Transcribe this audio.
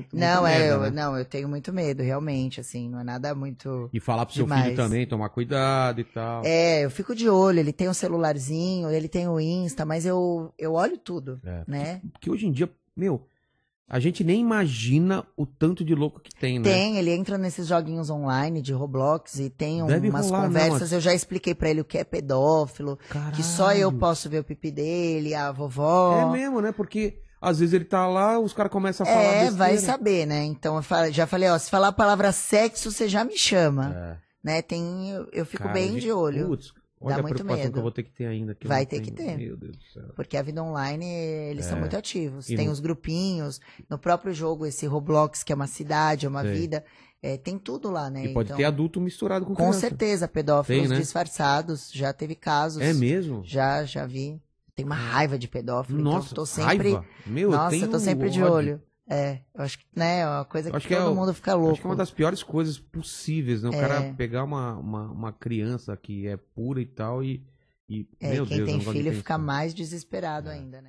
muito, não, é, eu, né? Não, eu tenho muito medo, realmente, assim, não é nada muito. E falar pro seu filho também, tomar cuidado e tal. É, eu fico de olho, ele tem o um celularzinho, ele tem o um Insta, mas eu, eu olho tudo, é, né? Porque, porque hoje em dia, meu, a gente nem imagina o tanto de louco que tem, né? Tem, ele entra nesses joguinhos online de Roblox e tem umas rolar, conversas. Não, eu já expliquei para ele o que é pedófilo, Caralho. que só eu posso ver o pipi dele, a vovó. É mesmo, né? Porque às vezes ele tá lá, os caras começam a é, falar. É, besteira. vai saber, né? Então eu já falei, ó, se falar a palavra sexo, você já me chama. É. Né? Tem, eu, eu fico cara, bem de, olho. Putz, olha Dá a muito medo. que eu vou ter que ter ainda. Que vai ter tenho. que ter. Meu Deus do céu. Porque a vida online, eles é. são muito ativos. E tem no... os grupinhos, no próprio jogo, esse Roblox, que é uma cidade, é uma vida. É, tem tudo lá, né? E pode então, ter adulto misturado com, com criança. Com certeza, pedófilos tem, né? disfarçados. Já teve casos. É mesmo? Já, já vi tenho uma raiva de pedófilo. Então nossa, então tô sempre. Raiva? Meu, nossa, eu tô sempre de olho. É, eu acho que, né, é uma coisa que, que todo é, mundo fica louco. Acho que é, é uma das piores coisas possíveis, né? O é. cara pegar uma, uma, uma, criança que é pura e tal e. e é, meu quem Deus, tem filho fica mais desesperado é. ainda, né?